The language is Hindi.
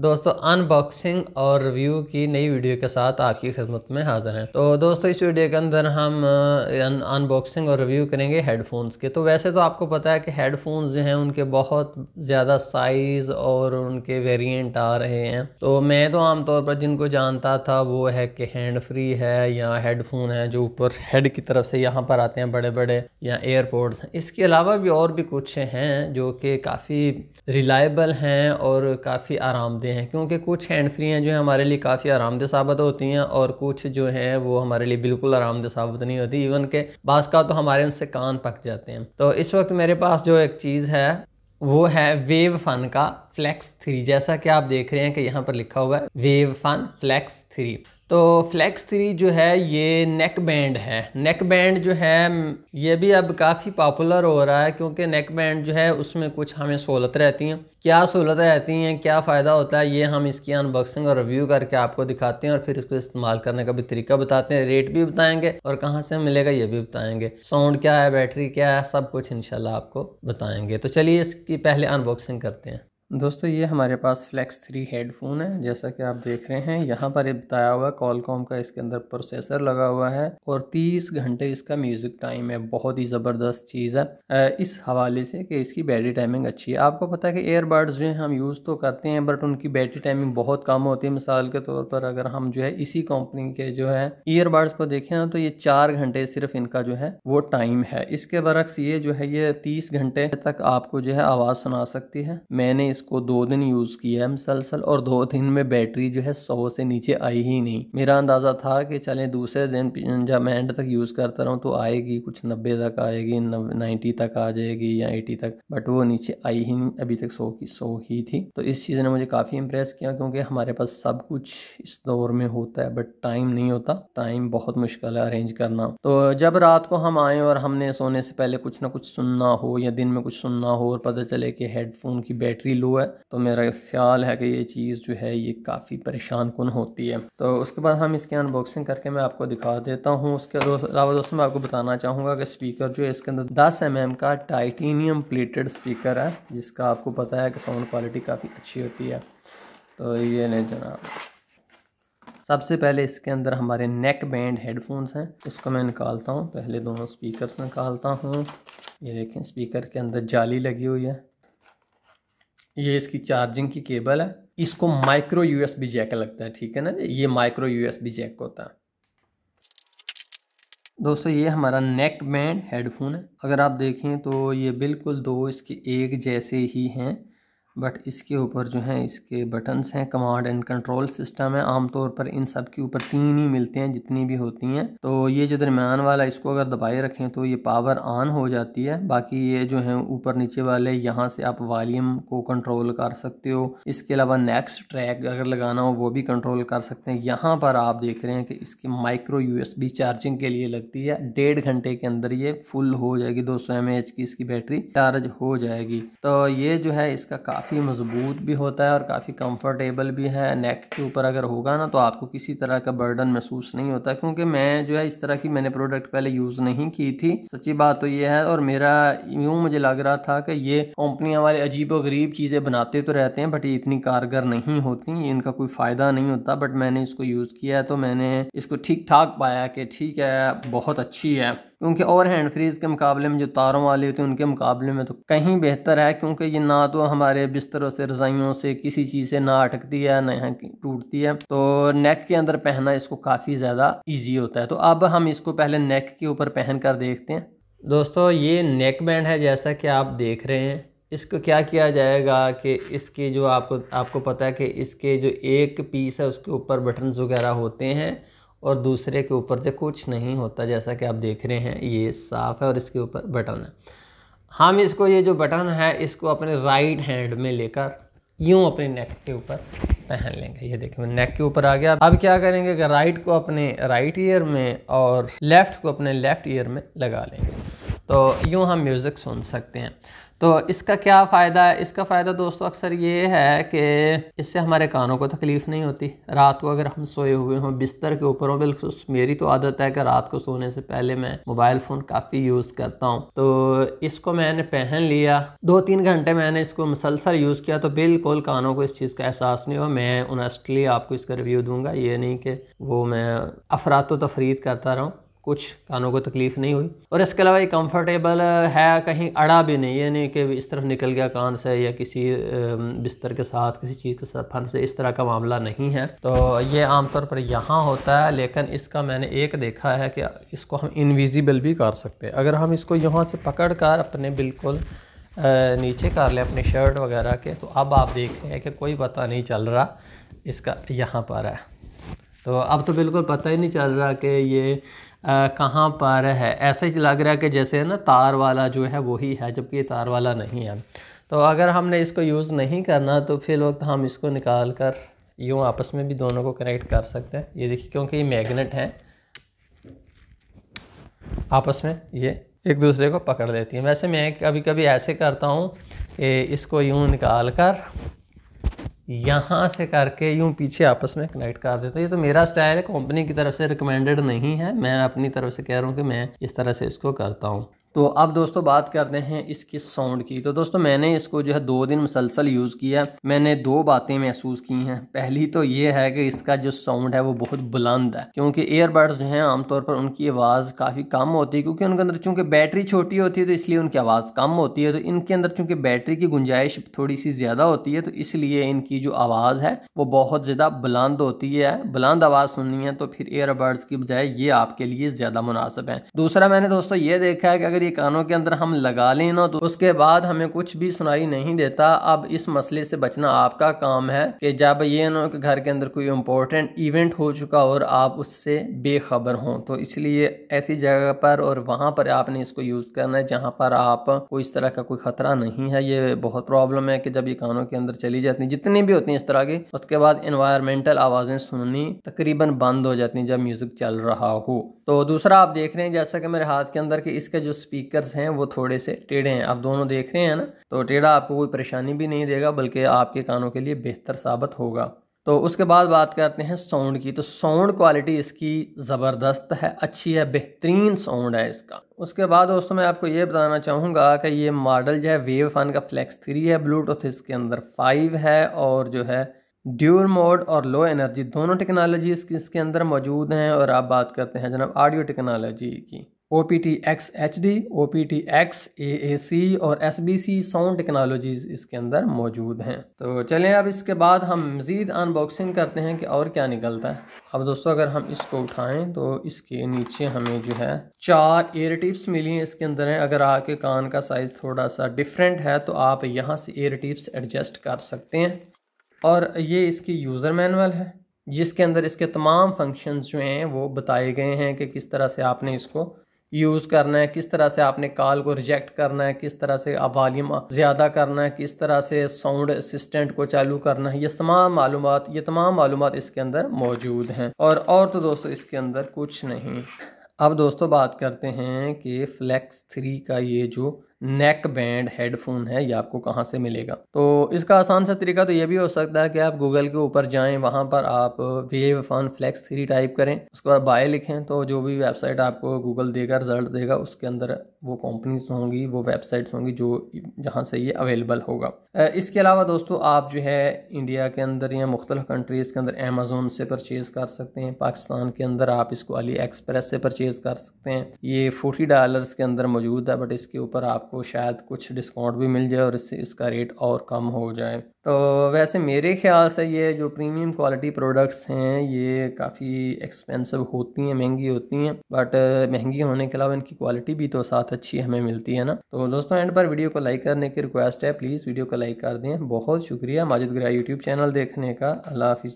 दोस्तों अनबॉक्सिंग और रिव्यू की नई वीडियो के साथ आपकी खिदमत में हाजिर हैं तो दोस्तों इस वीडियो के अंदर हम अनबॉक्सिंग uh, और रिव्यू करेंगे हेडफोन्स के तो वैसे तो आपको पता है कि हेडफोन्स जो हैं उनके बहुत ज़्यादा साइज़ और उनके वेरिएंट आ रहे हैं तो मैं तो आमतौर पर जिनको जानता था वो है कि हैंड फ्री है या हेडफोन है जो ऊपर हेड की तरफ से यहाँ पर आते हैं बड़े बड़े या एयरपोर्ट्स हैं इसके अलावा भी और भी कुछ हैं जो कि काफ़ी रिलायबल हैं और काफ़ी आरामदेह सकते हैं क्योंकि कुछ हैंड फ्री हैं जो है हमारे लिए काफ़ी आरामदेह साबित होती हैं और कुछ जो हैं वो हमारे लिए बिल्कुल आरामदेह साबित नहीं होती इवन के बास का तो हमारे उनसे कान पक जाते हैं तो इस वक्त मेरे पास जो एक चीज़ है वो है वेव फन का फ्लैक्स थ्री जैसा कि आप देख रहे हैं कि यहाँ पर लिखा हुआ है वेव फन फ्लैक्स थ्री तो फ्लैक्स थ्री जो है ये नेक बैंड है नेक बैंड जो है ये भी अब काफ़ी पॉपुलर हो रहा है क्योंकि नेक बैंड जो है उसमें कुछ हमें सहूलत रहती हैं क्या सहूलत रहती हैं क्या फ़ायदा होता है ये हम इसकी अनबॉक्सिंग और रिव्यू करके आपको दिखाते हैं और फिर इसको इस्तेमाल करने का भी तरीका बताते हैं रेट भी बताएंगे और कहाँ से मिलेगा ये भी बताएंगे साउंड क्या है बैटरी क्या है सब कुछ इनशाला आपको बताएंगे तो चलिए इसकी पहले अनबॉक्सिंग करते हैं दोस्तों ये हमारे पास फ्लैक्स थ्री हेडफोन है जैसा कि आप देख रहे हैं यहाँ पर ये बताया हुआ है कॉलकॉम का इसके अंदर प्रोसेसर लगा हुआ है और 30 घंटे इसका म्यूजिक टाइम है बहुत ही ज़बरदस्त चीज़ है इस हवाले से कि इसकी बैटरी टाइमिंग अच्छी है आपको पता है कि एयरबड्स जो है हम यूज़ तो करते हैं बट उनकी बैटरी टाइमिंग बहुत कम होती है मिसाल के तौर पर अगर हम जो है इसी कंपनी के जो है ईयरबड्स को देखें ना तो ये चार घंटे सिर्फ इनका जो है वो टाइम है इसके बरक्स ये जो है ये तीस घंटे तक आपको जो है आवाज़ सुना सकती है मैंने इस इसको दो दिन यूज़ किया है मुसलसल और दो दिन में बैटरी जो है सौ से नीचे आई ही नहीं मेरा अंदाज़ा था कि चले दूसरे दिन जब मैं एंड तक यूज़ करता रहा तो आएगी कुछ नब्बे तक आएगी नाइन्टी तक आ जाएगी या एटी तक बट वो नीचे आई ही नहीं अभी तक सौ की सौ ही थी तो इस चीज़ ने मुझे काफ़ी इम्प्रेस किया क्योंकि हमारे पास सब कुछ इस दौर में होता है बट टाइम नहीं होता टाइम बहुत मुश्किल है अरेंज करना तो जब रात को हम आए और हमने सोने से पहले कुछ ना कुछ सुनना हो या दिन में कुछ सुनना हो और पता चले कि हेडफोन की बैटरी लो शुरू है तो मेरा ख्याल है कि ये चीज़ जो है ये काफ़ी परेशान कन होती है तो उसके बाद हम इसकी अनबॉक्सिंग करके मैं आपको दिखा देता हूँ उसके अलावा दोस्तों मैं आपको बताना चाहूँगा कि स्पीकर जो है इसके अंदर दस एम mm का टाइटेनियम प्लेटेड स्पीकर है जिसका आपको पता है कि साउंड क्वालिटी काफ़ी अच्छी होती है तो ये नहीं जनाब सबसे पहले इसके अंदर हमारे नेक बैंड हेडफोन्स हैं इसको मैं निकालता हूँ पहले दोनों स्पीकर्स निकालता हूँ ये देखें स्पीकर के अंदर जाली लगी हुई है ये इसकी चार्जिंग की केबल है इसको माइक्रो यूएसबी जैक लगता है ठीक है ना ये माइक्रो यूएसबी जैक होता है दोस्तों ये हमारा नेक बैंड हेडफोन है अगर आप देखें तो ये बिल्कुल दो इसके एक जैसे ही हैं बट इसके ऊपर जो है इसके बटन्स हैं कमांड एंड कंट्रोल सिस्टम है आमतौर पर इन सब के ऊपर तीन ही मिलते हैं जितनी भी होती हैं तो ये जो दरमियान वाला इसको अगर दबाए रखें तो ये पावर ऑन हो जाती है बाकी ये जो है ऊपर नीचे वाले यहाँ से आप वॉल्यूम को कंट्रोल कर सकते हो इसके अलावा नेक्स्ट ट्रैक अगर लगाना हो वो भी कंट्रोल कर सकते हैं यहाँ पर आप देख रहे हैं कि इसकी माइक्रो यू चार्जिंग के लिए लगती है डेढ़ घंटे के अंदर ये फुल हो जाएगी दो सौ की इसकी बैटरी चार्ज हो जाएगी तो ये जो है इसका काफ़ी काफ़ी मज़बूत भी होता है और काफ़ी कंफर्टेबल भी है नेक के ऊपर अगर होगा ना तो आपको किसी तरह का बर्डन महसूस नहीं होता क्योंकि मैं जो है इस तरह की मैंने प्रोडक्ट पहले यूज़ नहीं की थी सच्ची बात तो ये है और मेरा यूँ मुझे लग रहा था कि ये कंपनियाँ वाले अजीब गरीब चीज़ें बनाते तो रहते हैं बट ये इतनी कारगर नहीं होती इनका कोई फ़ायदा नहीं होता बट मैंने इसको यूज़ किया है तो मैंने इसको ठीक ठाक पाया कि ठीक है बहुत अच्छी है क्योंकि ओवर हैंड फ्रीज के मुकाबले में जो तारों वाले होते हैं उनके मुकाबले में तो कहीं बेहतर है क्योंकि ये ना तो हमारे बिस्तरों से रजाइयों से किसी चीज़ से ना अटकती है ना यहाँ टूटती है तो नेक के अंदर पहनना इसको काफ़ी ज़्यादा ईजी होता है तो अब हम इसको पहले नेक के ऊपर पहन कर देखते हैं दोस्तों ये नेक बैंड है जैसा कि आप देख रहे हैं इसको क्या किया जाएगा कि इसके जो आपको आपको पता है कि इसके जो एक पीस है उसके ऊपर बटन्स वगैरह होते हैं और दूसरे के ऊपर से कुछ नहीं होता जैसा कि आप देख रहे हैं ये साफ़ है और इसके ऊपर बटन है हम इसको ये जो बटन है इसको अपने राइट हैंड में लेकर यूँ अपने नेक के ऊपर पहन लेंगे ये देखें नेक के ऊपर आ गया अब क्या करेंगे कि राइट को अपने राइट ईयर में और लेफ़्ट को अपने लेफ़्ट ईयर में लगा लेंगे तो यूँ हम म्यूज़िक सुन सकते हैं तो इसका क्या फ़ायदा है इसका फ़ायदा दोस्तों अक्सर ये है कि इससे हमारे कानों को तकलीफ़ नहीं होती रात को अगर हम सोए हुए हों बिस्तर के ऊपर हों बिल्कुल मेरी तो आदत है कि रात को सोने से पहले मैं मोबाइल फ़ोन काफ़ी यूज़ करता हूँ तो इसको मैंने पहन लिया दो तीन घंटे मैंने इसको मुसलसल यूज़ किया तो बिल्कुल कानों को इस चीज़ का एहसास नहीं हुआ मैं ऑनेस्टली आपको इसका रिव्यू दूँगा ये नहीं कि वो मैं अफरात तो तफरीद करता रहूँ कुछ कानों को तकलीफ़ नहीं हुई और इसके अलावा ये कंफर्टेबल है कहीं अड़ा भी नहीं यानी कि इस तरफ निकल गया कान से या किसी बिस्तर के साथ किसी चीज़ के साथ फन से इस तरह का मामला नहीं है तो ये आमतौर पर यहाँ होता है लेकिन इसका मैंने एक देखा है कि इसको हम इनविजिबल भी कर सकते हैं अगर हम इसको यहाँ से पकड़ कर अपने बिल्कुल नीचे कर लें अपने शर्ट वगैरह के तो अब आप देख रहे हैं कि कोई पता नहीं चल रहा इसका यहाँ पर है तो अब तो बिल्कुल पता ही नहीं चल रहा कि ये कहाँ पर है ऐसे ही लग रहा है कि जैसे ना तार वाला जो है वही है जबकि तार वाला नहीं है तो अगर हमने इसको यूज़ नहीं करना तो फिर वक्त हम इसको निकाल कर यूँ आपस में भी दोनों को कनेक्ट कर सकते हैं ये देखिए क्योंकि ये मैग्नेट है आपस में ये एक दूसरे को पकड़ लेती हैं वैसे मैं कभी कभी ऐसे करता हूँ कि इसको यूँ निकाल कर यहाँ से करके यूँ पीछे आपस में कनेक्ट कर देते हैं ये तो मेरा स्टाइल है कंपनी की तरफ से रिकमेंडेड नहीं है मैं अपनी तरफ से कह रहा हूँ कि मैं इस तरह से इसको करता हूँ तो अब दोस्तों बात करते हैं इसके साउंड की तो दोस्तों मैंने इसको जो है दो दिन मुसलसल यूज़ किया मैंने दो बातें महसूस की हैं पहली तो ये है कि इसका जो साउंड है वो बहुत बुलंद है क्योंकि एयरबड्स जो हैं आमतौर पर उनकी आवाज़ काफ़ी कम होती है क्योंकि उनके अंदर चूँकि बैटरी छोटी होती है तो इसलिए उनकी आवाज़ कम होती है तो इनके अंदर चूँकि बैटरी की गुंजाइश थोड़ी सी ज़्यादा होती है तो इसलिए इनकी जो आवाज़ है वो बहुत ज़्यादा बुलंद होती है बुलंद आवाज़ सुननी है तो फिर एयरबड्स की बजाय ये आपके लिए ज़्यादा मुनासिब है दूसरा मैंने दोस्तों ये देखा है कि अगर अगर ये कानों के अंदर हम लगा लें ना तो उसके बाद हमें कुछ भी सुनाई नहीं देता अब इस मसले से बचना आपका काम है कि जब ये ना कि घर के अंदर कोई इम्पोर्टेंट इवेंट हो चुका और आप उससे बेखबर हों तो इसलिए ऐसी जगह पर और वहाँ पर आपने इसको यूज़ करना है जहाँ पर आप को इस तरह का कोई ख़तरा नहीं है ये बहुत प्रॉब्लम है कि जब ये कानों के अंदर चली जाती हैं जितनी भी होती हैं इस तरह की उसके बाद इन्वायरमेंटल आवाज़ें सुननी तकरीबन बंद हो जाती हैं जब म्यूज़िक चल रहा हो तो दूसरा आप देख रहे हैं जैसा कि मेरे हाथ के अंदर के इसके जो स्पीकर्स हैं वो थोड़े से टेढ़े हैं आप दोनों देख रहे हैं ना तो टेढ़ा आपको कोई परेशानी भी नहीं देगा बल्कि आपके कानों के लिए बेहतर साबित होगा तो उसके बाद बात करते हैं साउंड की तो साउंड क्वालिटी इसकी ज़बरदस्त है अच्छी है बेहतरीन साउंड है इसका उसके बाद दोस्तों मैं आपको ये बताना चाहूँगा कि ये मॉडल जो है वेव फन का फ्लैक्स थ्री है ब्लूटूथ इसके अंदर फाइव है और जो है ड्यूर मोड और लो एनर्जी दोनों टेक्नोलॉजी इसके अंदर मौजूद हैं और आप बात करते हैं जनाब ऑडियो टेक्नोलॉजी की O P T X H D O P T X A A C और S B C sound technologies इसके अंदर मौजूद हैं तो चलें अब इसके बाद हम मज़ीद अनबॉक्सिंग करते हैं कि और क्या निकलता है अब दोस्तों अगर हम इसको उठाएं तो इसके नीचे हमें जो है चार एयर टिप्स मिली हैं इसके अंदर हैं अगर आपके कान का साइज़ थोड़ा सा डिफरेंट है तो आप यहाँ से एयर टिप्स एडजस्ट कर सकते हैं और ये इसकी यूज़र मैनुअल है जिसके अंदर इसके तमाम फंक्शंस जो हैं वो बताए गए हैं कि किस तरह से आपने इसको यूज़ करना है किस तरह से आपने कॉल को रिजेक्ट करना है किस तरह से वॉल्यूम ज़्यादा करना है किस तरह से साउंड असिस्टेंट को चालू करना है ये तमाम मालूम ये तमाम मालूम इसके अंदर मौजूद हैं और और तो दोस्तों इसके अंदर कुछ नहीं अब दोस्तों बात करते हैं कि फ्लैक्स थ्री का ये जो नेक बैंड हेडफोन है ये आपको कहाँ से मिलेगा तो इसका आसान सा तरीका तो ये भी हो सकता है कि आप गूगल के ऊपर जाएं वहाँ पर आप Wavefun Flex three type करें उसके बाद बाय लिखें तो जो भी वेबसाइट आपको गूगल देगा रिजल्ट देगा उसके अंदर वो कंपनीज होंगी वो वेबसाइट्स होंगी जो जहाँ से ये अवेलेबल होगा इसके अलावा दोस्तों आप जो है इंडिया के अंदर या मुख्तलिफ कंट्रीज़ के अंदर अमेज़ोन से परचेज़ कर सकते हैं पाकिस्तान के अंदर आप इसको अली एक्सप्रेस से परचेज़ कर सकते हैं ये फोर्टी डॉलर्स के अंदर मौजूद है बट इसके ऊपर आप आपको शायद कुछ डिस्काउंट भी मिल जाए और इससे इसका रेट और कम हो जाए तो वैसे मेरे ख्याल से ये जो प्रीमियम क्वालिटी प्रोडक्ट्स हैं ये काफ़ी एक्सपेंसिव होती हैं महंगी होती हैं बट महंगी होने के अलावा इनकी क्वालिटी भी तो साथ अच्छी हमें मिलती है ना तो दोस्तों एंड पर वीडियो को लाइक करने की रिक्वेस्ट है प्लीज़ वीडियो को लाइक कर दें बहुत शुक्रिया माजिद ग्रह यूट्यूब चैनल देखने का अल्लाह हाफिज़